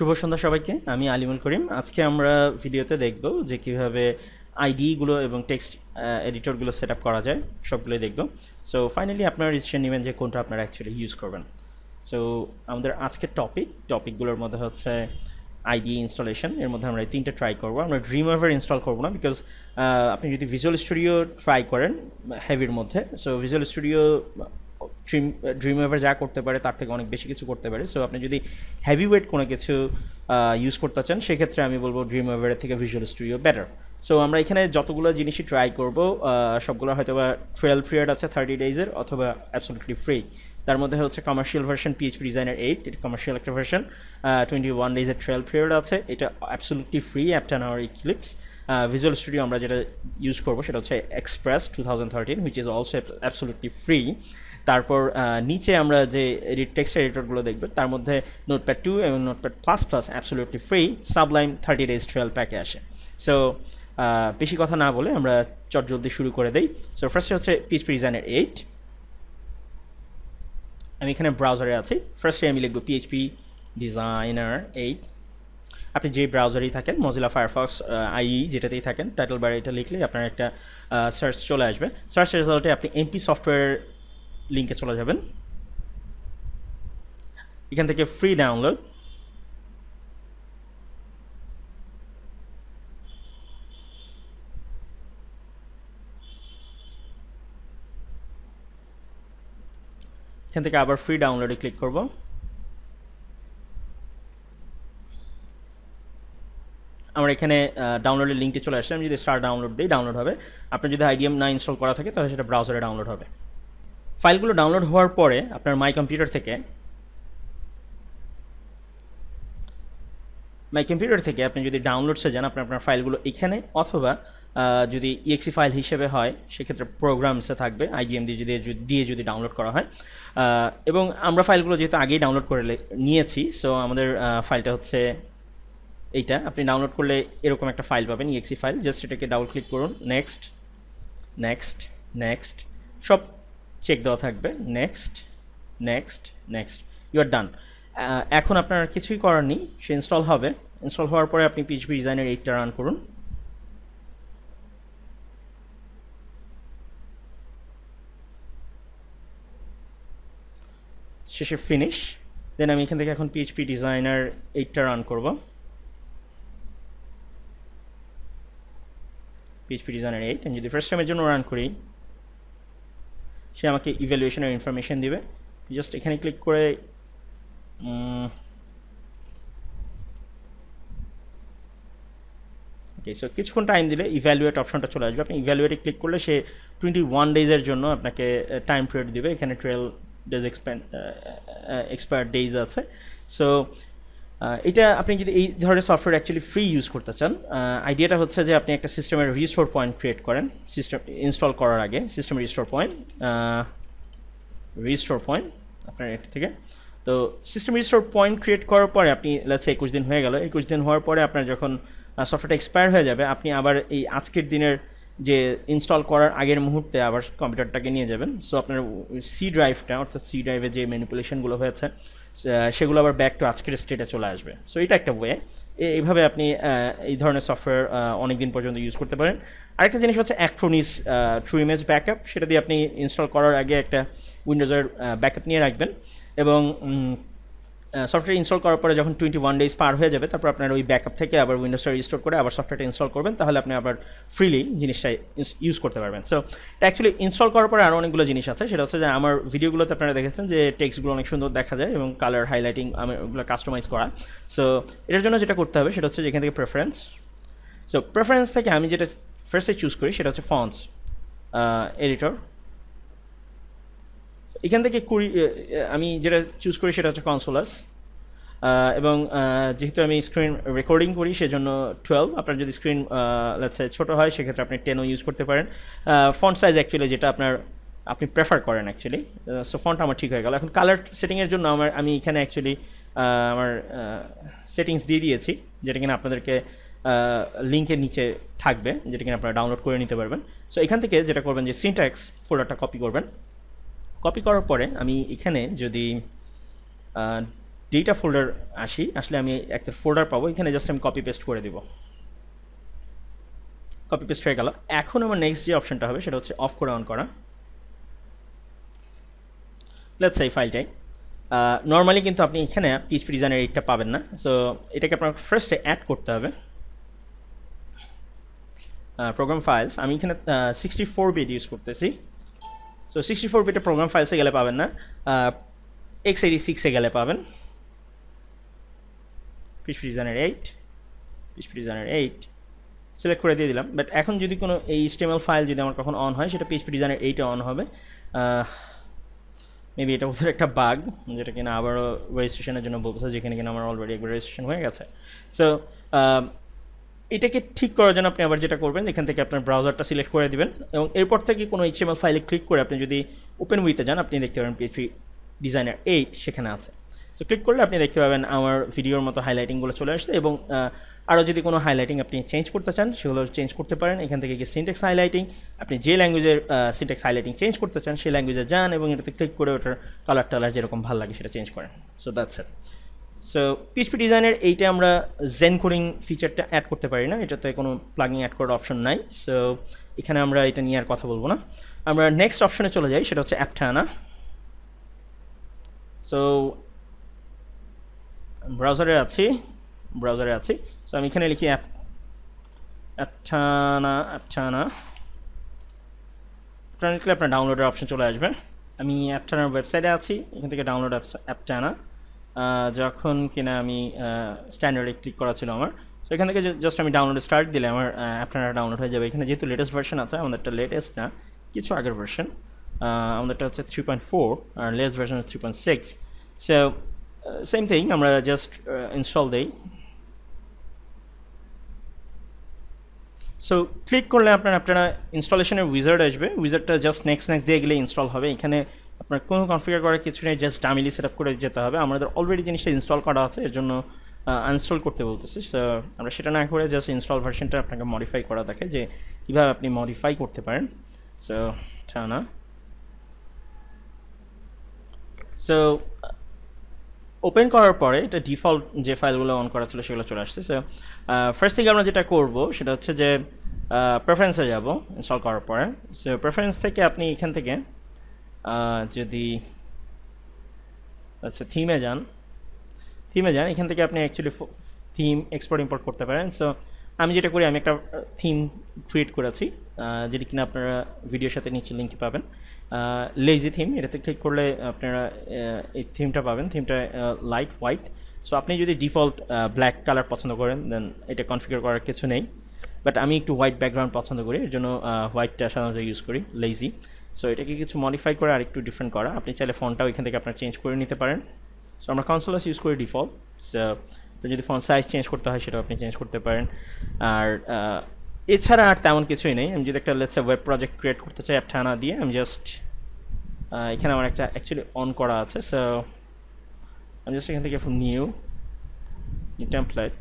শুভ সন্ধ্যা সবাইকে আমি আলিমুল করিম আজকে আমরা ভিডিওতে দেখব যে কিভাবে আইডিগুলো এবং টেক্সট এডিটরগুলো সেট আপ করা যায় সবগুলোই দেখব সো ফাইনালি আপনারা ডিসিশন নেবেন যে কোনটা আপনারা অ্যাকচুয়ালি ইউজ করবেন সো আমাদের আজকের টপিক টপিকগুলোর মধ্যে হচ্ছে আইডি ইনস্টলেশন এর মধ্যে আমরা তিনটা ট্রাই করবো আমরা ড্রিম ওভার ইনস্টল করবো না বিকজ আপনি যদি ভিজুয়াল স্টুডিও ট্রাই করেন হেভির মধ্যে so Visual Studio dream Dreamweaver যা করতে পারে তার থেকে অনেক বেশি কিছু করতে পারে সো আপনি যদি হেভি ওয়েট কোনো কিছু ইউজ করতে চান সেক্ষেত্রে আমি বলবো ড্রিম ওয়েভারের থেকে ভিজুয়াল স্টুডিও বেটার সো আমরা এখানে যতগুলো জিনিসই ট্রাই করবো সবগুলো হয়তো বা টুয়েলভ পিরিয়ড আছে থার্টি ডেইজের অথবা অ্যাবসোলুটলি ফ্রি তার মধ্যে হচ্ছে commercial version PHP designer eight এটা কমার্শিয়াল একটা ভার্সন টোয়েন্টি ওয়ান ডেজের ট্রেল পিরিয়ড আছে এটা absolutely free Aptana our Eclipse Visual Studio আমরা যেটা ইউজ করবো সেটা হচ্ছে express two thousand thirteen which is also absolutely free তারপর নিচে আমরা যে এডিট টেক্সট এডিটরগুলো দেখব তার মধ্যে নোটপ্যাড টু এবং Notepad plus plus absolutely free Sublime thirty days trial প্যাকে আসে সো বেশি কথা না বলে আমরা চট জলদি শুরু করে দেই সো ফার্স্টে হচ্ছে পিস প্রিজানের এইট আমি এখানে ব্রাউজারে আছি ফার্স্টে আমি লিখব পিএইচপি ডিজাইনার এইট আপনি যে ব্রাউজারেই থাকেন মজিলা ফায়ারফক্স আই যেটাতেই থাকেন টাইটেল বার এটা লিখলে আপনার একটা সার্চ চলে আসবে সার্চ রেজাল্টে আপনি এমপি সফটওয়্যার লিঙ্কে চলে যাবেন এখান থেকে ফ্রি ডাউনলোড এখান থেকে আবার ফ্রি ডাউনলোডে ক্লিক করব আমার এখানে ডাউনলোডের লিঙ্কটি চলে আসছে আমি যদি স্টার ডাউনলোড দিই ডাউনলোড হবে আপনি যদি আইডিএম না ইনস্টল করা থাকে তাহলে সেটা ব্রাউজারে ডাউনলোড হবে ফাইলগুলো ডাউনলোড হওয়ার পরে আপনার মাই কম্পিউটার থেকে মাই কম্পিউটার থেকে আপনি যদি ডাউনলোডসে যান আপনি আপনার ফাইলগুলো এখানে অথবা যদি ইএক্সি ফাইল হিসেবে হয় সেক্ষেত্রে প্রোগ্রামসে থাকবে আইডিএম দিয়ে যদি দিয়ে যদি ডাউনলোড করা হয় এবং আমরা ফাইলগুলো যেহেতু আগেই ডাউনলোড করে নিয়েছি সো আমাদের ফাইলটা হচ্ছে এইটা আপনি ডাউনলোড করলে এরকম একটা ফাইল পাবেন ইএক্সি ফাইল জাস্ট এটাকে ডাউন ক্লিক করুন নেক্সট নেক্সট নেক্সট সব চেক দেওয়া থাকবে next next next you are done এখন আপনার কিছুই করার নেই সে ইনস্টল হবে ইনস্টল হওয়ার পরে আপনি পিএইচপি ডিজাইনের এইটটা রান করুন শেষে ফিনিশ দেন আমি এখান থেকে এখন পিএইচপি ডিজাইনার এইটটা রান করব পিএইচপি ডিজাইনার এইট আমি যদি ফার্স্ট টাইমের জন্য রান করি সে আমাকে ইভ্যালুয়েশনের ইনফরমেশান দিবে জাস্ট এখানে ক্লিক করে ওকে সো কিছুক্ষণ টাইম দিলে ইভ্যালুয়েট অপশনটা চলে আসবে আপনি ইভ্যালুয়েটে ক্লিক করলে সে টোয়েন্টি ওয়ান ডেজের জন্য আপনাকে টাইম পিরিয়ড দিবে এখানে twelve days expand expire days আছে সো এটা আপনি যদি এই ধরনের সফটওয়্যার অ্যাকচুয়ালি ফ্রি ইউজ করতে চান আইডিয়াটা হচ্ছে যে আপনি একটা সিস্টেমের রিস্টোর পয়েন্ট ক্রিয়েট করেন সিস্টেম ইনস্টল করার আগে system restore point restore point আপনার এটা থেকে তো সিস্টেম রিস্টোর পয়েন্ট ক্রিয়েট করার পরে আপনি লাগছে একুশ দিন হয়ে গেল একুশ দিন হওয়ার পরে আপনার যখন সফটওয়্যারটা এক্সপায়ার হয়ে যাবে আপনি আবার এই আজকের দিনের যে ইনস্টল করার আগের মুহূর্তে আবার কম্পিউটারটাকে নিয়ে যাবেন সো আপনার সি ড্রাইভটা অর্থাৎ সি ড্রাইভে যে ম্যানিপুলেশনগুলো হয়েছে সেগুলো আবার ব্যাক টু আজকের স্টেটে চলে আসবে সো এটা একটা ওয়ে এইভাবে আপনি এই ধরনের সফটওয়্যার অনেক দিন পর্যন্ত ইউজ করতে পারেন আরেকটা জিনিস হচ্ছে অ্যাক্ট্রোনিস ট্রু ইমেজ ব্যাকআপ সেটা দিয়ে আপনি ইনস্টল করার আগে একটা উইন্ডোজের ব্যাকআপ নিয়ে রাখবেন এবং সফটওয়্যার ইনস্টল করার পরে যখন টোয়েন্টি ওয়ান ডেজ পার হয়ে যাবে তারপর আপনার ওই ব্যাকআপ থেকে আবার উইন্ডোজটা রিস্টোর করে আবার সফটওয়্যারটা ইনস্টল করবেন তাহলে আপনি আবার ফ্রিলি জিনিসটা ইউজ করতে পারবেন সো অ্যাকচুয়ালি ইনস্টল করার পরে আরও অনেকগুলো জিনিস আছে সেটা হচ্ছে যে আমার ভিডিওগুলোতে আপনারা দেখেছেন যে টেক্সটগুলো অনেক সুন্দর দেখা যায় এবং কালার হাইলাইটিং আমি ওগুলো কাস্টমাইজ করা সো এটার জন্য যেটা করতে হবে সেটা হচ্ছে যেখান থেকে প্রেফারেন্স সো প্রেফারেন্স থেকে আমি যেটা ফার্স্টে চুজ করি সেটা হচ্ছে ফন্টস এডিটর এখান থেকে কুড়ি আমি যেটা চুজ করি সেটা হচ্ছে কনসোলাস এবং যেহেতু আমি স্ক্রিন রেকর্ডিং করি সেজন্য টুয়েলভ আপনার যদি স্ক্রিন লেটসে ছোটো হয় সেক্ষেত্রে আপনি টেনও ইউজ করতে পারেন ফন্ট সাইজ অ্যাকচুয়ালি যেটা আপনার আপনি প্রেফার করেন অ্যাকচুয়ালি সো ফন্ট আমার ঠিক হয়ে গেল এখন কালার সেটিংয়ের জন্য আমার আমি এখানে অ্যাকচুয়ালি আমার সেটিংস দিয়ে দিয়েছি যেটা কিনা আপনাদেরকে লিঙ্কের নিচে থাকবে যেটা কিনা আপনারা ডাউনলোড করে নিতে পারবেন সো এখান থেকে যেটা করবেন যে সিনট্যাক্স ফোল্ডারটা কপি করবেন কপি করার পরে আমি এখানে যদি ডেটা ফোল্ডার আসি আসলে আমি একটা ফোল্ডার পাবো এখানে জাস্ট আমি কপি পেস্ট করে দিব কপি পেস্ট হয়ে গেল এখন আমার নেক্সট যে অপশনটা হবে সেটা হচ্ছে অফ করে অন করা লেটস এই ফাইলটাই নর্মালি কিন্তু আপনি এখানে পিএইচপি ডিজাইনের এইটটা পাবেন না সো এটাকে আপনার ফার্স্টে অ্যাড করতে হবে প্রোগ্রাম ফাইলস আমি এখানে সিক্সটি ফোর বিট ইউজ করতেছি সো সিক্সটি ফোর বিটের প্রোগ্রাম ফাইলসে গেলে পাবেন না এক্স এইটি সিক্সে গেলে পাবেন PHP eight PHP eight select করে দিয়ে দিলাম বাট এখন যদি কোনো এই স্টেমেল ফাইল যদি আমার কখন অন হয় সেটা পি ডিজাইনের এইটে অন হবে মেবি uh, এটা ওদের একটা বাগ যেটা কিনা আবারও রেজিস্ট্রেশনের জন্য বলতেছে যেখানে কিনা আমার অলরেডি একবার রেজিস্ট্রেশন হয়ে গেছে সো uh, এটাকে ঠিক করার জন্য আপনি আবার যেটা করবেন এখান থেকে আপনার ব্রাউজারটা সিলেক্ট করে দেবেন এবং এরপর থেকে কোনো এইচএমএল ফাইলে ক্লিক করে আপনি যদি ওপেন উইতে যান আপনি দেখতে পারেন পিএইচপি ডিজাইনার এইট সেখানে আছে সো ক্লিক করলে আপনি দেখতে পাবেন আমার ভিডিওর মতো হাইলাইটিংগুলো চলে আসছে এবং আরও যদি কোনো হাইলাইটিং আপনি চেঞ্জ করতে চান সেগুলো চেঞ্জ করতে পারেন এখান থেকে গিয়ে সিনটেক্স হাইলাইটিং আপনি যে ল্যাঙ্গুয়েজের সিনটেক্স হাইলাইটিং চেঞ্জ করতে চান সেই ল্যাঙ্গুয়েজে যান এবং এটাতে ক্লিক করে ওটার কালার টালার যেরকম ভালো লাগে সেটা চেঞ্জ করেন so that's it so PHP ডিজাইনের এইটা আমরা জেন কোডিং ফিচারটা অ্যাড করতে পারি না এটাতে কোনো প্লাগিং অ্যাড করার অপশন নাই সো এখানে আমরা এটা নিয়ে আর কথা বলবো না আমরা নেক্সট অপশনে চলে যাই সেটা হচ্ছে অ্যাপটা আনা সো ব্রাউজারে আছি ব্রাউজারে আছি সো আমি এখানে লিখি অ্যাপ অ্যাপটানা অ্যাপটানা অ্যাপটানা লিখলে আপনার ডাউনলোডের অপশন চলে আসবে আমি অ্যাপটানার ওয়েবসাইটে আছি এখান থেকে ডাউনলোড অ্যাপটানা যখন কিনা আমি স্ট্যান্ডার্ডে ক্লিক করা ছিল আমার তো এখান থেকে জাস্ট আমি ডাউনলোড স্টার্ট দিলে আমার আপনারা ডাউনলোড হয়ে যাবে এখানে যেহেতু লেটেস্ট ভার্সন আছে আমাদেরটা লেটেস্ট না কিছু আগের ভার্সন আমাদেরটা হচ্ছে থ্রি পয়েন্ট ফোর আর latest version three point six so same thing আমরা জাস্ট ইনস্টল দিই সো ক্লিক করলে আপনার আপনারা ইনস্টলেশনের উইজার্ড আসবে উইজার্ডটা জাস্ট নেক্সট নেক্সট দিয়ে গেলে ইনস্টল হবে এখানে আপনার কোনো কনফিগার করার কিছু নেই জাস্ট ডামিলি সেট করে যেতে হবে আমাদের অলরেডি জিনিসটা ইনস্টল করা আছে এর জন্য আনইনস্টল করতে বলতেছি সো আমরা সেটা না করে জাস্ট ইনস্টল ভার্সনটা আপনাকে মডিফাই করা দেখে যে কীভাবে আপনি মডিফাই করতে পারেন সো না সো ওপেন করার পরে এটা ডিফল্ট যে ফাইলগুলো অন করা ছিল সেগুলো চলে আসছে সো ফার্স্ট থেকে আমরা যেটা করব সেটা হচ্ছে যে প্রেফারেন্সে যাব ইনস্টল করার পরে সো প্রেফারেন্স থেকে আপনি এখান থেকে যদি আচ্ছা থিমে যান থিমে যান এখান থেকে আপনি অ্যাকচুয়ালি থিম এক্সপোর্ট ইম্পোর্ট করতে পারেন সো আমি যেটা করি আমি একটা থিম ক্রিয়েট করেছি যেটি কিনা আপনারা ভিডিওর সাথে নিচে লিঙ্কটি পাবেন লেজি থিম এটাতে ক্লিক করলে আপনারা এই থিমটা পাবেন থিমটা লাইট হোয়াইট সো আপনি যদি ডিফল্ট ব্ল্যাক কালার পছন্দ করেন দেন এটা কনফিগার করার কিছু নেই বাট আমি একটু হোয়াইট ব্যাকগ্রাউন্ড পছন্দ করি এর জন্য হোয়াইটটা সাধারণত ইউজ করি লেজি সো এটাকে কিছু মডিফাই করে আরেকটু ডিফারেন্ট করা আপনি চাইলে ফোনটাও এখান থেকে আপনার চেঞ্জ করে নিতে পারেন সো আমরা কনসোলাস ইউজ করি ডিফল্ট যদি ফোন সাইজ চেঞ্জ করতে হয় সেটাও আপনি চেঞ্জ করতে পারেন আর এছাড়া আর তেমন কিছুই নেই আমি যদি একটা লেটস ওয়েব প্রজেক্ট ক্রিয়েট করতে চাই অ্যাপটা আনা দিয়ে আমি জাস্ট এখানে আমার একটা অ্যাকচুয়ালি অন করা আছে সো আমি জাস্ট এখান থেকে নিউ টেম্পলেট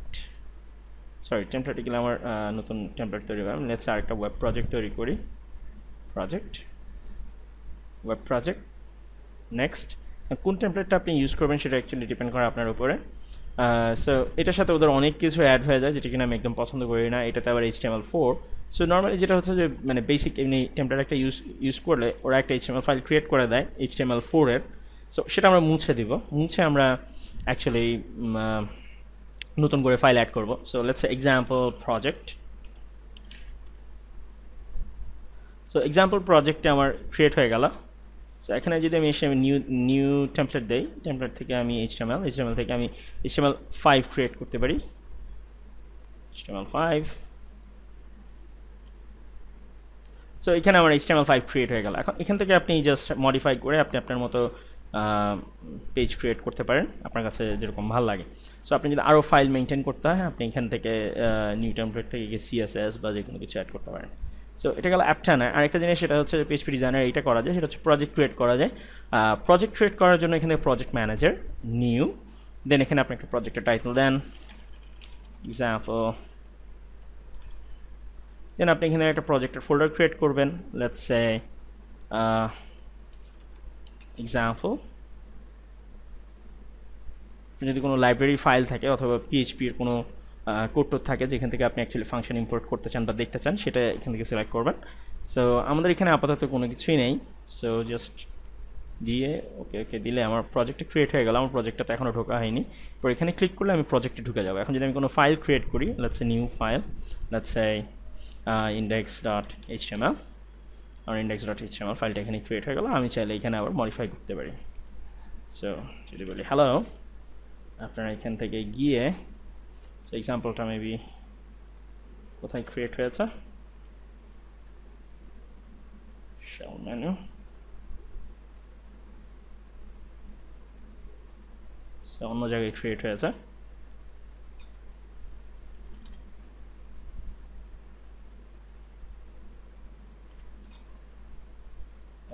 সরি টেম্পলেটে গেলে আমার নতুন টেমপ্লেট তৈরি করি আমি লেটস আরেকটা ওয়েব প্রজেক্ট তৈরি করি প্রজেক্ট ওয়েব প্রজেক্ট নেক্সট কোন টেম্পলেটটা আপনি ইউজ করবেন সেটা অ্যাকচুয়ালি ডিপেন্ড করে আপনার উপরে সো এটার সাথে ওদের অনেক কিছু অ্যাড হয়ে যায় যেটা কিনা আমি একদম পছন্দ করি না এটাতে আবার HTML four so normally যেটা হচ্ছে যে মানে বেসিক এমনি টেম্পলেট একটা ইউজ ইউজ করলে ওরা একটা এইচ টেমাল ফাইল ক্রিয়েট করে দেয় এইচ টেমাল ফোরের সো সেটা আমরা মুছে দিব মুছে আমরা অ্যাকচুয়ালি নতুন করে ফাইল অ্যাড করবো so let's example project so example প্রজেক্টে আমার ক্রিয়েট হয়ে গেল সো এখানে যদি আমি এসে নিউ নিউ টেমপ্লেট দেই টেমপ্লেট থেকে আমি এইচটিএমএল এইচটিএমএল থেকে আমি এইচটিএমএল ফাইভ ক্রিয়েট করতে পারি এইচটিএমএল ফাইভ সো এখানে আমার এইচটিএমএল ফাইভ ক্রিয়েট হয়ে গেল এখন এখান থেকে আপনি জাস্ট মডিফাই করে আপনি আপনার মতো পেজ ক্রিয়েট করতে পারেন আপনার কাছে যেরকম ভালো লাগে সো আপনি যদি আরও ফাইল মেনটেন করতে হয় আপনি এখান থেকে নিউ টেমপ্লেট থেকে সিএসএস বা যে কোনো কিছু অ্যাড করতে পারেন সো এটা গেল না আর একটা জিনিস সেটা হচ্ছে পিএইচপি ডিজাইনার এটা করা যায় সেটা হচ্ছে প্রজেক্ট ক্রিয়েট করা যায় প্রজেক্ট ক্রিয়েট করার জন্য এখানে প্রজেক্ট ম্যানেজার নিউ দেন এখানে আপনি একটা প্রজেক্টের টাইটেল দেন এক্সাম্পল দেন আপনি এখানে একটা প্রজেক্টের ফোল্ডার ক্রিয়েট করবেন লেটস সে এক্সাম্পল যদি কোনো লাইব্রেরি ফাইল থাকে অথবা পিএইচপির কোনো কোডটোড থাকে যেখান থেকে আপনি অ্যাকচুয়ালি ফাংশন ইম্পোর্ট করতে চান বা দেখতে চান সেটা এখান থেকে সিলেক্ট করবেন সো আমাদের এখানে আপাতত কোনো কিছুই নেই সো জাস্ট দিয়ে ওকে ওকে দিলে আমার প্রজেক্টটা ক্রিয়েট হয়ে গেল আমার প্রজেক্টটা তো এখনও ঢোকা হয়নি তো এখানে ক্লিক করলে আমি প্রজেক্টে ঢুকে যাবো এখন যদি আমি কোনো ফাইল ক্রিয়েট করি let's say new file let's say index dot H M L আমার index dot H M L ফাইলটা এখানে ক্রিয়েট হয়ে গেল আমি চাইলে এখানে আবার মডিফাই করতে পারি সো যদি বলি হ্যালো আপনারা এখান থেকে গিয়ে So example time maybe what I create creator shell menu. So on the create creator.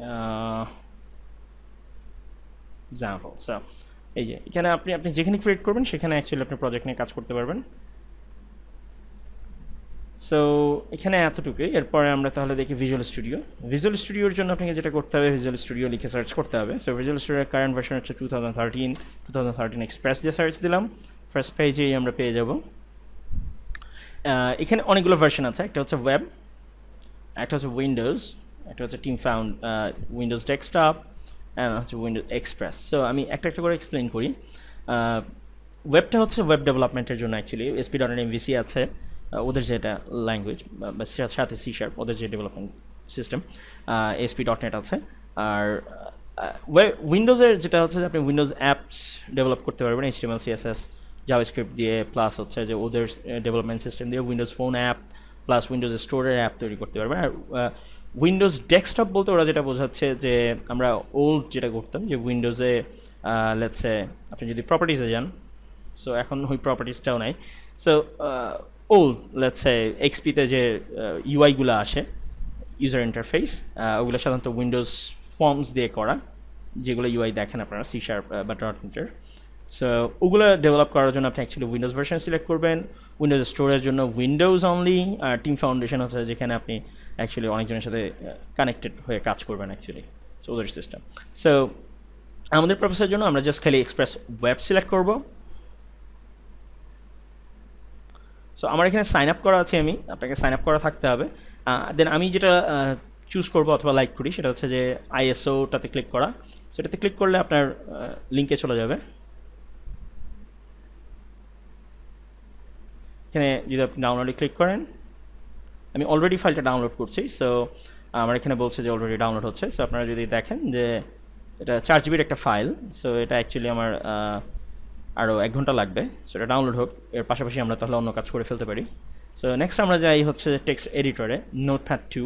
Uh, example. So এই যে এখানে আপনি আপনি যেখানে ক্রিয়েট করবেন সেখানে অ্যাকচুয়ালি আপনি প্রজেক্ট নিয়ে কাজ করতে পারবেন সো এখানে এতটুকুই এরপরে আমরা তাহলে দেখি ভিজুয়াল স্টুডিও ভিজুয়াল স্টুডিওর জন্য আপনাকে যেটা করতে হবে ভিজুয়াল স্টুডিও লিখে সার্চ করতে হবে সো ভিজুয়াল স্টুডিওর কারেন্ট ভার্সন হচ্ছে two thousand thirteen two thousand thirteen express দিয়ে সার্চ দিলাম ফার্স্ট পেজেই আমরা পেয়ে যাব এখানে অনেকগুলো ভার্সন আছে একটা হচ্ছে ওয়েব একটা হচ্ছে উইন্ডোজ একটা হচ্ছে টিম ফাউন্ড উইন্ডোজ ডেস্কটপ হচ্ছে উইন্ডোজ এক্সপ্রেস সো আমি একটা একটা করে এক্সপ্লেন করি ওয়েবটা হচ্ছে ওয়েব ডেভেলপমেন্টের জন্য অ্যাকচুয়ালি এসপি ডট এমভিসি আছে ওদের যেটা ল্যাঙ্গুয়েজ সাথে সি শার্প ওদের যে development system ASP dot net আছে আর উইন্ডোজের যেটা হচ্ছে যে আপনি উইন্ডোজ অ্যাপস ডেভেলপ করতে পারবেন এইচটিএমএল সিএসএস জাভাস্ক্রিপ্ট দিয়ে প্লাস হচ্ছে যে ওদের ডেভেলপমেন্ট সিস্টেম দিয়ে Windows phone app plus Windows স্টোরের অ্যাপ তৈরি করতে পারবেন আর উইন্ডোজ ডেস্কটপ বলতে ওরা যেটা বোঝাচ্ছে যে আমরা ওল্ড যেটা করতাম যে উইন্ডোজে লেটসে আপনি যদি প্রপার্টিসে যান সো এখন ওই প্রপার্টিসটাও নাই সো ওল্ড লেটসে এক্সপিতে যে ইউআইগুলো আসে ইউজার ইন্টারফেস ওগুলো সাধারণত উইন্ডোজ ফর্মস দিয়ে করা যেগুলো ইউআই দেখেন আপনারা সি শার্প বা ডট ইন্টার সো ওগুলো ডেভেলপ করার জন্য আপনি অ্যাকচুয়ালি উইন্ডোজ ভার্সন সিলেক্ট করবেন উইন্ডোজ স্টোরের জন্য উইন্ডোজ অনলি আর টিম ফাউন্ডেশন হচ্ছে যেখানে আপনি অ্যাকচুয়ালি অনেকজনের সাথে কানেক্টেড হয়ে কাজ করবেন অ্যাকচুয়ালি সো ওদের সিস্টেম সো আমাদের প্রফেসের জন্য আমরা জাস্ট খালি এক্সপ্রেস ওয়েব সিলেক্ট করব সো আমার এখানে সাইন আপ করা আছে আমি আপনাকে সাইন আপ করা থাকতে হবে দেন আমি যেটা চুজ করবো অথবা লাইক করি সেটা হচ্ছে যে আইএসওটাতে ক্লিক করা সেটাতে ক্লিক করলে আপনার লিঙ্কে চলে যাবে এখানে যদি আপনি ডাউনলোডে ক্লিক করেন আমি অলরেডি ফাইলটা ডাউনলোড করছি সো আমার এখানে বলছে যে অলরেডি ডাউনলোড হচ্ছে সো আপনারা যদি দেখেন যে এটা চার জিবির একটা ফাইল সো এটা অ্যাকচুয়ালি আমার আরও এক ঘন্টা লাগবে সো এটা ডাউনলোড হোক এর পাশাপাশি আমরা তাহলে অন্য কাজ করে ফেলতে পারি সো নেক্সট আমরা যাই হচ্ছে টেক্সট এডিটরে Notepad two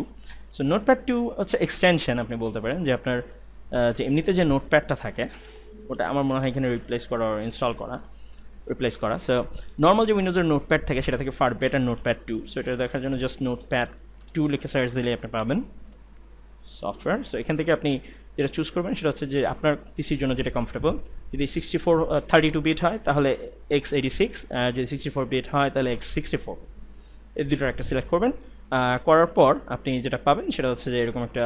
so Notepad two হচ্ছে এক্সটেনশন আপনি বলতে পারেন যে আপনার যে এমনিতে যে নোটপ্যাডটা থাকে ওটা আমার মনে হয় এখানে রিপ্লেস করা ইনস্টল করা রিপ্লেস করা সো নর্মাল যে উইন্ডোজের নোটপ্যাড থাকে সেটা থেকে far better Notepad two so এটা দেখার জন্য জাস্ট নোটপ্যাড টু লিখে সার্চ দিলে আপনি পাবেন সফটওয়্যার সো এখান থেকে আপনি যেটা চুজ করবেন সেটা হচ্ছে যে আপনার পিসির জন্য যেটা কমফোর্টেবল যদি sixty four thirty two bit হয় তাহলে এক্স এইটি সিক্স আর যদি সিক্সটি ফোর বিট হয় তাহলে এক্স সিক্সটি ফোর এই দুটোর একটা সিলেক্ট করবেন করার পর আপনি যেটা পাবেন সেটা হচ্ছে যে এরকম একটা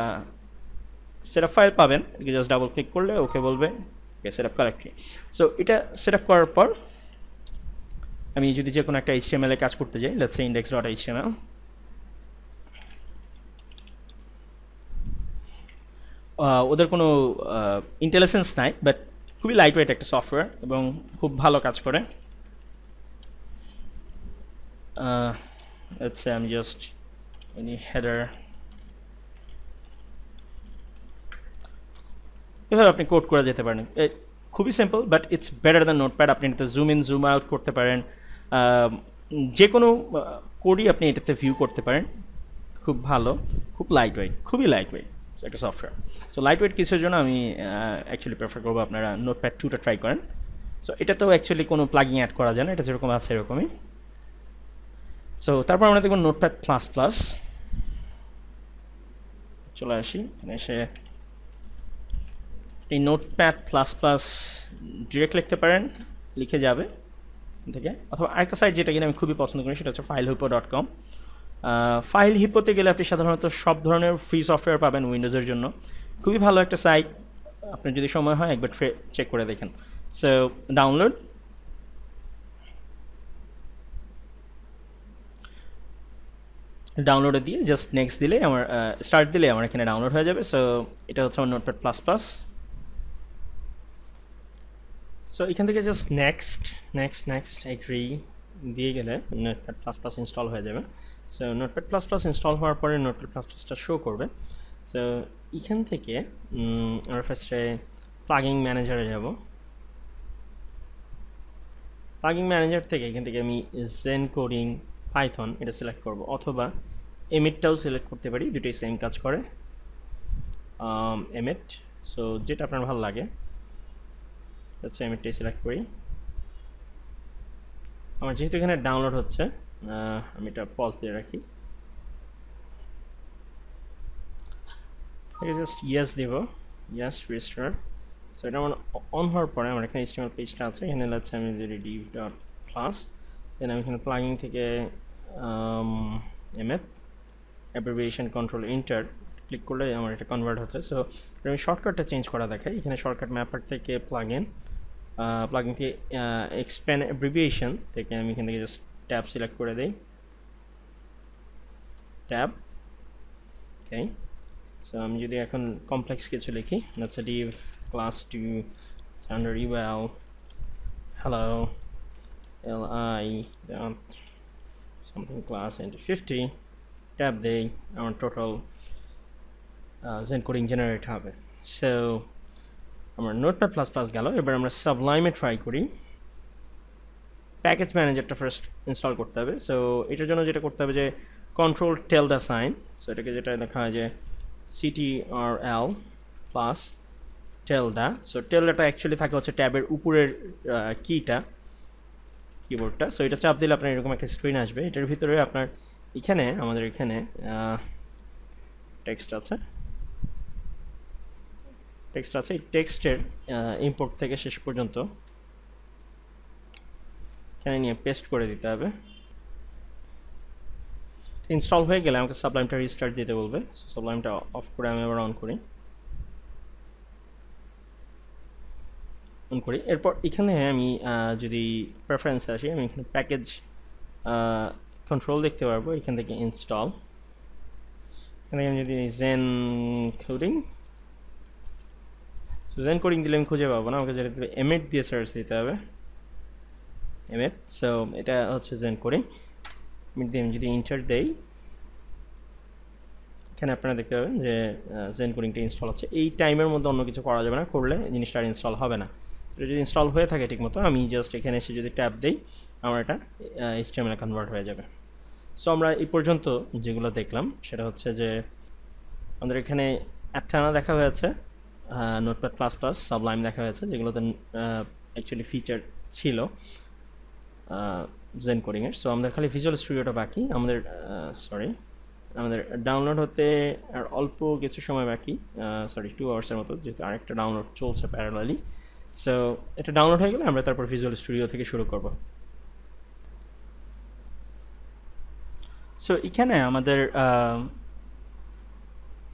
সেট ফাইল পাবেন জাস্ট ডাবল ক্লিক করলে ওকে বলবে okay set up correctly so এটা সেট আপ করার পর আমি যদি যে কোনো একটা এইচটিএমএল এ কাজ করতে যাই লেটস ইন্ডেক্স ডট এইচটিএমএল ওদের কোনো ইন্টেলিজেন্স নাই বাট খুবই লাইট ওয়েট একটা সফটওয়্যার এবং খুব ভালো কাজ করে let's say জাস্ট হেডার এভাবে আপনি কোড করা যেতে পারেন খুবই simple but it's better than Notepad আপনি এটাতে জুম ইন জুম আউট করতে পারেন যে কোনো কোডই আপনি এটাতে ভিউ করতে পারেন খুব ভালো খুব লাইট ওয়েট খুবই লাইট ওয়েট একটা সফটওয়্যার সো লাইট ওয়েট কিসের জন্য আমি অ্যাকচুয়ালি প্রেফার করবো আপনারা নোটপ্যাড টুটা ট্রাই করেন সো এটাতেও অ্যাকচুয়ালি কোনো প্লাগিং অ্যাড করা যায় না এটা যেরকম আছে এরকমই সো তারপর আমরা দেখব নোটপ্যাড প্লাস প্লাস চলে আসি এখানে এসে এই নোটপ্যাড প্লাস প্লাস ডিরেক্ট লিখতে পারেন লিখে যাবে থেকে অথবা আরেকটা সাইট যেটা কিনা আমি খুবই পছন্দ করি সেটা হচ্ছে File Hippo dot com File হিপোতে গেলে আপনি সাধারণত সব ধরনের ফ্রি সফটওয়্যার পাবেন উইন্ডোজের জন্য খুবই ভালো একটা সাইট আপনার যদি সময় হয় একবার চেক করে দেখেন সো ডাউনলোড ডাউনলোডে দিয়ে জাস্ট নেক্সট দিলে আমার স্টার্ট দিলে আমার এখানে ডাউনলোড হয়ে যাবে সো এটা হচ্ছে আমার নোটপ্যাড প্লাস প্লাস সো এখান থেকে just next next next agree দিয়ে গেলে নোটপ্যাড প্লাস প্লাস ইনস্টল হয়ে যাবে so Notepad plus plus install হওয়ার পরে নোটপ্যাড প্লাস প্লাসটা শো করবে সো এখান থেকে আমরা ফার্স্টে প্লাগিং ম্যানেজারে যাব প্লাগিং ম্যানেজার থেকে এখান থেকে আমি জেন কোডিং পাইথন এটা সিলেক্ট করব অথবা এমিটটাও সিলেক্ট করতে পারি দুটোই সেম কাজ করে এমিট um, সো যেটা আপনার ভালো লাগে হচ্ছে আমি এমএটটি সিলেক্ট করি আমার যেহেতু এখানে ডাউনলোড হচ্ছে আমি এটা পজ দিয়ে রাখি জাস্ট ইয়াস দিব ইয়াস রেজিস্টার সো এটা আমার অন হওয়ার পরে আমার এখানে ইস্টেমাল পেজটা আছে এখানে লাগছে আমি যদি ডিভ ডট প্লাস দেন আমি এখানে প্লাগিং থেকে M F abbreviation control enter click করলে আমার এটা কনভার্ট হচ্ছে সো আমি শর্টকাটটা চেঞ্জ করা দেখাই এখানে শর্টকাট ম্যাপার থেকে প্লাগ ইন uh, plugin থেকে এক্সপ্যান্ড অ্যাব্রিভিয়েশন থেকে আমি এখান থেকে জাস্ট ট্যাব সিলেক্ট করে দিই ট্যাব ওকে সো আমি যদি এখন কমপ্লেক্স কিছু লিখি let's say class 2 it's under eval hello li dot something class into 50 tab দেই আমার টোটাল জেন কোডিং জেনারেট হবে সো আমার নোটপ্যাড প্লাস প্লাস গেল এবার আমরা সাবলাইমে ট্রাই করি প্যাকেজ ম্যানেজারটা ফার্স্ট ইনস্টল করতে হবে সো এটার জন্য যেটা করতে হবে যে control tilde the sign so এটাকে যেটা লেখা হয় যে C T R L plus tilde so টেলডাটা অ্যাকচুয়ালি থাকে হচ্ছে ট্যাবের উপরের কিটা কিবোর্ডটা সো এটা চাপ দিলে আপনার এরকম একটা স্ক্রিন আসবে এটার ভিতরে আপনার এখানে আমাদের এখানে টেক্সট আছে টেক্সট আছে এই টেক্সটের ইম্পোর্ট থেকে শেষ পর্যন্ত এখানে নিয়ে পেস্ট করে দিতে হবে ইনস্টল হয়ে গেলে আমাকে সাবলাইমটা রিস্টার্ট দিতে বলবে সো সাবলাইমটা অফ করে আমি আবার অন করি অন করি এরপর এখানে আমি যদি প্রেফারেন্স আসি আমি এখানে প্যাকেজ কন্ট্রোল দেখতে পারবো এখান থেকে ইনস্টল এখানে আমি যদি জেন কোডিং স্টুডেন্ট কোডিং দিলে আমি খুঁজে পাবো না আমাকে যেটা দিলে এমএড দিয়ে সার্চ দিতে হবে এমএড সো এটা হচ্ছে জেন কোডিং মিড দিয়ে আমি যদি ইন্টার দেই এখানে আপনারা দেখতে পাবেন যে জেন কোডিংটা ইনস্টল হচ্ছে এই টাইমের মধ্যে অন্য কিছু করা যাবে না করলে জিনিসটা আর ইনস্টল হবে না এটা যদি ইনস্টল হয়ে থাকে ঠিকমতো আমি জাস্ট এখানে এসে যদি ট্যাপ দিই আমার এটা এইচটিএমএলে কনভার্ট হয়ে যাবে সো আমরা এই পর্যন্ত যেগুলো দেখলাম সেটা হচ্ছে যে আমাদের এখানে অ্যাপথানা দেখা হয়েছে নোটপ্যাড প্লাস প্লাস সাবলাইম দেখা হয়েছে যেগুলোতে অ্যাকচুয়ালি ফিচার ছিল জেন কোডিংয়ের সো আমাদের খালি ভিজুয়াল স্টুডিওটা বাকি আমাদের সরি আমাদের ডাউনলোড হতে আর অল্প কিছু সময় বাকি সরি টু আওয়ার্সের মতো যেহেতু আরেকটা ডাউনলোড চলছে প্যারালালি সো এটা ডাউনলোড হয়ে গেলে আমরা তারপর ভিজুয়াল স্টুডিও থেকে শুরু করব সো এখানে আমাদের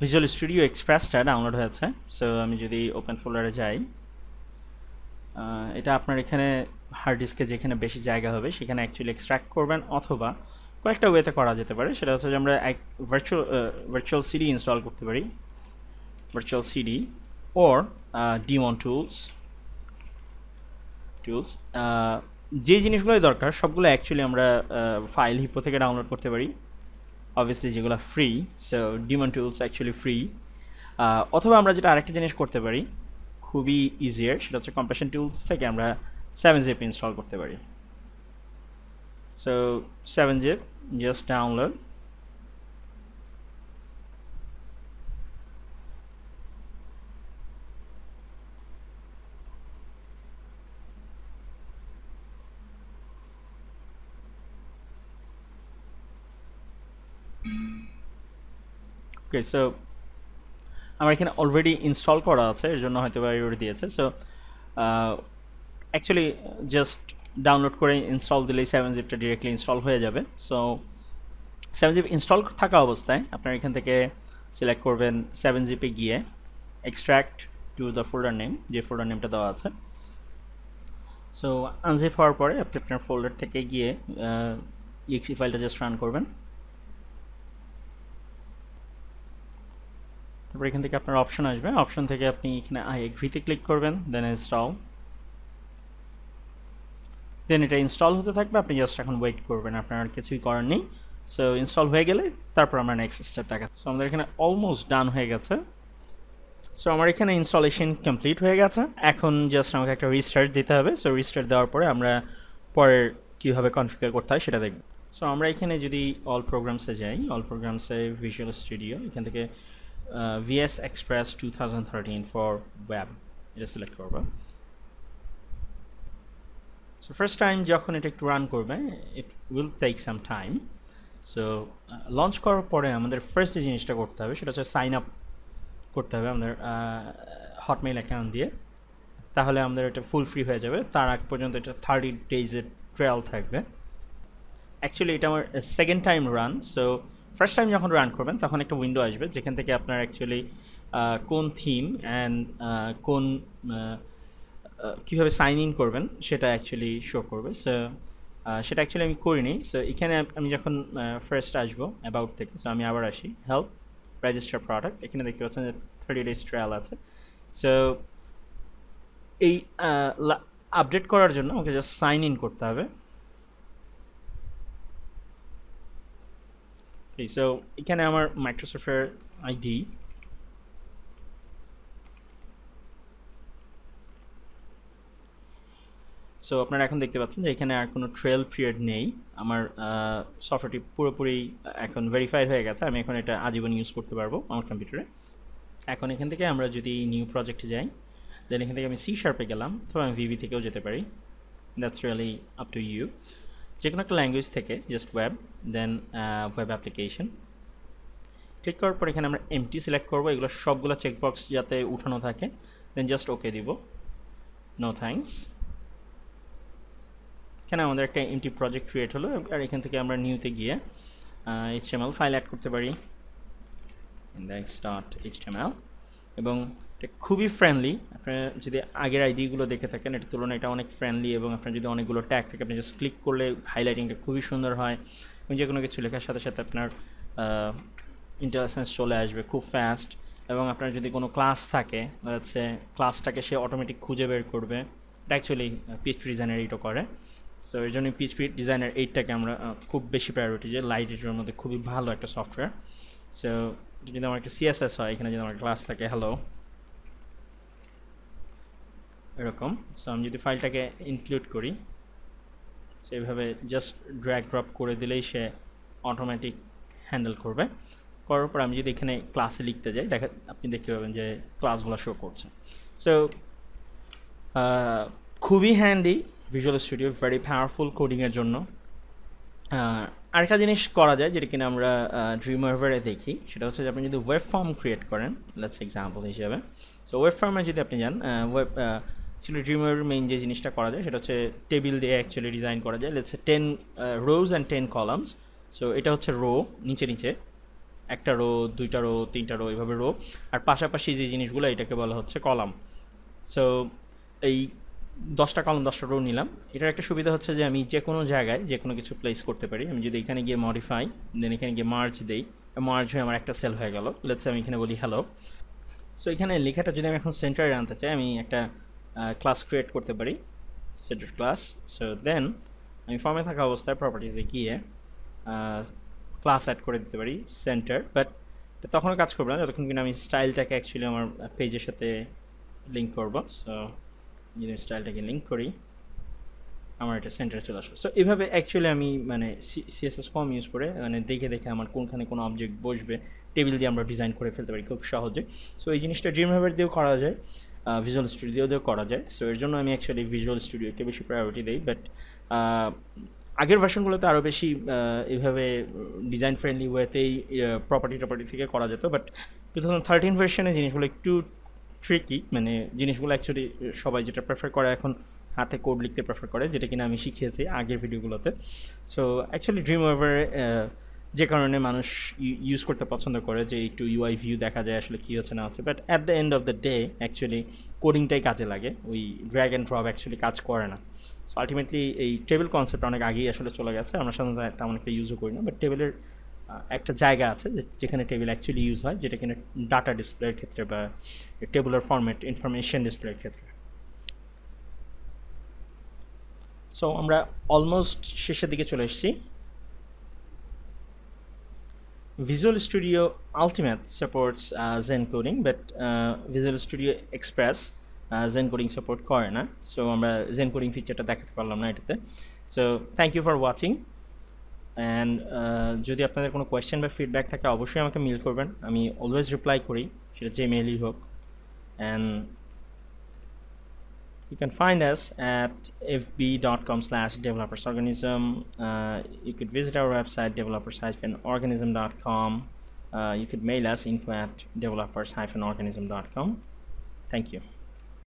ভিজুয়াল স্টুডিও এক্সপ্রেসটা ডাউনলোড হয়েছে সো আমি যদি ওপেন ফোল্ডারে যাই এটা আপনার এখানে হার্ড ডিস্কে যেখানে বেশি জায়গা হবে সেখানে অ্যাকচুয়ালি এক্সট্র্যাক্ট করবেন অথবা কয়েকটা ওয়েতে করা যেতে পারে সেটা হচ্ছে যে আমরা এক ভার্চুয়াল ভার্চুয়াল সিডি ইনস্টল করতে পারি virtual CD or Daemon Tools Tools যে জিনিসগুলোই দরকার সবগুলো অ্যাকচুয়ালি আমরা ফাইল হিপো থেকে ডাউনলোড করতে পারি অবভিয়াসলি যেগুলো free so Daemon Tools actually free অথবা আমরা যেটা আরেকটা জিনিস করতে পারি খুবই ইজিয়ার সেটা হচ্ছে কম্প্রেশন টুলস থেকে আমরা সেভেন জিপ ইনস্টল করতে পারি so seven zip just download okay so আমার এখানে অলরেডি ইনস্টল করা আছে এর জন্য হয়তো বা এর দিয়েছে সো অ্যাকচুয়ালি জাস্ট ডাউনলোড করে ইনস্টল দিলেই সেভেন জিপটা ডিরেক্টলি ইনস্টল হয়ে যাবে সো সেভেন জিপ ইনস্টল থাকা অবস্থায় আপনার এখান থেকে সিলেক্ট করবেন সেভেন জিপে গিয়ে extract to the folder name যে ফোল্ডার নেমটা দেওয়া আছে সো আনজিপ হওয়ার পরে আপনি আপনার ফোল্ডার থেকে গিয়ে ইএক্সি ফাইলটা জাস্ট রান করবেন তারপর এখান থেকে আপনার অপশন আসবে অপশন থেকে আপনি এখানে আই এগ্রিতে ক্লিক করবেন দেন ইনস্টল দেন এটা ইনস্টল হতে থাকবে আপনি জাস্ট এখন ওয়েট করবেন আপনার আর কিছুই করার নেই সো ইনস্টল হয়ে গেলে তারপর আমরা নেক্সট স্টেপ দেখা সো আমাদের এখানে অলমোস্ট ডান হয়ে গেছে সো আমার এখানে ইনস্টলেশন কমপ্লিট হয়ে গেছে এখন জাস্ট আমাকে একটা রিস্টার্ট দিতে হবে সো রিস্টার্ট দেওয়ার পরে আমরা পরের কীভাবে কনফিগার করতে হয় সেটা দেখব সো আমরা এখানে যদি অল প্রোগ্রামসে যাই অল প্রোগ্রামসে ভিজুয়াল স্টুডিও এখান থেকে uh, VS Express 2013 for web এটা সিলেক্ট করবা সো ফার্স্ট টাইম যখন এটা একটু রান করবে it will take some time so launch করার পরে আমাদের ফার্স্ট যে জিনিসটা করতে হবে সেটা হচ্ছে সাইন আপ করতে হবে আমাদের হটমেল অ্যাকাউন্ট দিয়ে তাহলে আমাদের এটা ফুল ফ্রি হয়ে যাবে তার আগ পর্যন্ত এটা থার্টি ডেইজের ট্রায়াল থাকবে অ্যাকচুয়ালি এটা আমার second time run so first time যখন রান করবেন তখন একটা উইন্ডো আসবে যেখান থেকে আপনার অ্যাকচুয়ালি কোন থিম অ্যান্ড কোন কীভাবে সাইন ইন করবেন সেটা অ্যাকচুয়ালি শো করবে সো সেটা অ্যাকচুয়ালি আমি করিনি সো এখানে আমি যখন ফার্স্ট আসবো অ্যাবাউট থেকে সো আমি আবার আসি হেল্প রেজিস্টার প্রোডাক্ট এখানে দেখতে পাচ্ছেন যে থার্টি ডেজ ট্রায়াল আছে সো এই আপডেট করার জন্য আমাকে জাস্ট সাইন ইন করতে হবে ওকে সো এখানে আমার মাইক্রোসফটের আইডি সো আপনারা এখন দেখতে পাচ্ছেন যে এখানে আর কোনো ট্রেল পিরিয়ড নেই আমার সফটওয়্যারটি পুরোপুরি এখন ভেরিফাইড হয়ে গেছে আমি এখন এটা আজীবন ইউজ করতে পারবো আমার কম্পিউটারে এখন এখান থেকে আমরা যদি নিউ প্রজেক্টে যাই দেন এখান থেকে আমি সি শার্পে গেলাম তো আমি ভিভি থেকেও যেতে পারি that's really up to you যে কোনো একটা ল্যাঙ্গুয়েজ থেকে just web then web application click করার পর এখানে আমরা এমটি সিলেক্ট করবো এগুলো সবগুলো চেকবক্স যাতে উঠানো থাকে দেন জাস্ট ওকে দিব নো থ্যাংকস এখানে আমাদের একটা এমটি প্রজেক্ট ক্রিয়েট হলো আর এখান থেকে আমরা নিউতে গিয়ে এইচ ফাইল অ্যাড করতে পারি ইন্ডেক্স ডট এইচ এবং এটা খুবই ফ্রেন্ডলি আপনার যদি আগের আইডিগুলো দেখে থাকেন এটা তুলনায় এটা অনেক ফ্রেন্ডলি এবং আপনার যদি অনেকগুলো ট্যাগ থাকে আপনি জাস্ট ক্লিক করলে হাইলাইটিংটা খুবই সুন্দর হয় এবং যে কোনো কিছু লেখার সাথে সাথে আপনার ইন্টেলিজেন্স চলে আসবে খুব ফাস্ট এবং আপনার যদি কোনো ক্লাস থাকে হচ্ছে ক্লাসটাকে সে অটোমেটিক খুঁজে বের করবে এটা অ্যাকচুয়ালি পিএইচপি ডিজাইনার এইটা করে সো এর জন্য পিএইচপি ডিজাইনার এইটটাকে আমরা খুব বেশি প্রায়োরিটি যে লাইট এটার মধ্যে খুবই ভালো একটা সফটওয়্যার সো যদি আমার একটা সিএসএস হয় এখানে যদি আমার ক্লাস থাকে হ্যালো এরকম সো আমি যদি ফাইলটাকে ইনক্লুড করি সেভাবে জাস্ট ড্র্যাগ ড্রপ করে দিলেই সে অটোমেটিক হ্যান্ডেল করবে করার পর আমি যদি এখানে ক্লাসে লিখতে যাই দেখা আপনি দেখতে পাবেন যে ক্লাসগুলো শো করছে সো খুবই handy visual studio very powerful কোডিংয়ের জন্য আরেকটা জিনিস করা যায় যেটা কিনা আমরা ড্রিম ওভারে দেখি সেটা হচ্ছে যে আপনি যদি ওয়েব ফর্ম ক্রিয়েট করেন লেটস এক্সাম্পল হিসেবে সো ওয়েব ফর্মে যদি আপনি যান ওয়েব অ্যাকচুয়ালি ড্রিমের মেইন যে জিনিসটা করা যায় সেটা হচ্ছে টেবিল দিয়ে অ্যাকচুয়ালি ডিজাইন করা যায় let's ten rows and ten columns so এটা হচ্ছে রো নিচে নিচে একটা রো দুইটা রো তিনটা রো এভাবে রো আর পাশাপাশি যে জিনিসগুলো এটাকে বলা হচ্ছে কলাম সো এই দশটা কলম দশটা রো নিলাম এটার একটা সুবিধা হচ্ছে যে আমি যে কোনো জায়গায় যে কোনো কিছু প্লেস করতে পারি আমি যদি এখানে গিয়ে মডিফাই দেন এখানে গিয়ে মার্চ দেই মার্চ হয়ে আমার একটা সেল হয়ে গেল লেটস আমি এখানে বলি হ্যালো সো এখানে লেখাটা যদি আমি এখন সেন্টারে আনতে চাই আমি একটা ক্লাস ক্রিয়েট করতে পারি সেটেড ক্লাস সো দেন আমি ফর্মে থাকা অবস্থায় প্রপার্টিজে গিয়ে ক্লাস অ্যাড করে দিতে পারি সেন্টার বাট তখনও কাজ করবো না যতক্ষণ কিনা আমি স্টাইলটাকে অ্যাকচুয়ালি আমার পেজের সাথে লিঙ্ক করবো সো যদি আমি স্টাইলটাকে লিঙ্ক করি আমার এটা সেন্টারে চলে আসবে সো এভাবে অ্যাকচুয়ালি আমি মানে সিএসএস ফর্ম ইউজ করে মানে দেখে দেখে আমার কোনখানে কোনো অবজেক্ট বসবে টেবিল দিয়ে আমরা ডিজাইন করে ফেলতে পারি খুব সহজে সো এই জিনিসটা ড্রিম হ্যাভার দিয়েও করা যায় ভিজুয়াল স্টুডিও দিয়েও করা যায় সো এর জন্য আমি অ্যাকচুয়ালি ভিজুয়াল স্টুডিওকে বেশি প্রায়োরিটি দিই বাট আগের ভার্সনগুলোতে আরও বেশি এভাবে ডিজাইন ফ্রেন্ডলি ওয়েতেই প্রপার্টি টপার্টি থেকে করা যেত বাট টু থাউজেন্ড থার্টিন ভার্সনে জিনিসগুলো একটু ট্রিকি মানে জিনিসগুলো অ্যাকচুয়ালি সবাই যেটা প্রেফার করে এখন হাতে কোড লিখতে প্রেফার করে যেটা কিনা আমি শিখিয়েছি আগের ভিডিওগুলোতে সো অ্যাকচুয়ালি ড্রিম ওভার যে কারণে মানুষ ইউজ করতে পছন্দ করে যে একটু ইউআই ভিউ দেখা যায় আসলে কী হচ্ছে না হচ্ছে but at the end of the day actually কোডিংটাই কাজে লাগে ওই ড্র্যাগ অ্যান্ড ড্রপ অ্যাকচুয়ালি কাজ করে না সো আলটিমেটলি এই টেবিল কনসেপ্ট অনেক আগেই আসলে চলে গেছে আমরা সাধারণত তেমন একটা ইউজও করি না বাট টেবিলের একটা জায়গা আছে যেখানে টেবিল অ্যাকচুয়ালি ইউজ হয় যেটা কিনা ডাটা ডিসপ্লের ক্ষেত্রে বা টেবুলার ফর্মেট ইনফরমেশন ডিসপ্লের ক্ষেত্রে সো আমরা অলমোস্ট শেষের দিকে চলে এসেছি Visual Studio Ultimate supports uh, Zen coding, but uh, Visual Studio Express জেন কোডিং সাপোর্ট করে না সো আমরা জেন কোডিং ফিচারটা দেখাতে পারলাম না এটাতে so thank you for watching and যদি আপনাদের কোনো কোয়েশ্চেন বা ফিডব্যাক থাকে অবশ্যই আমাকে মেল করবেন আমি অলওয়েজ রিপ্লাই করি সেটা যে মেলই হোক and you can find us at fb.com slash developersorganism uh, you could visit our website developers-organism.com uh, you could mail us info at developers-organism.com thank you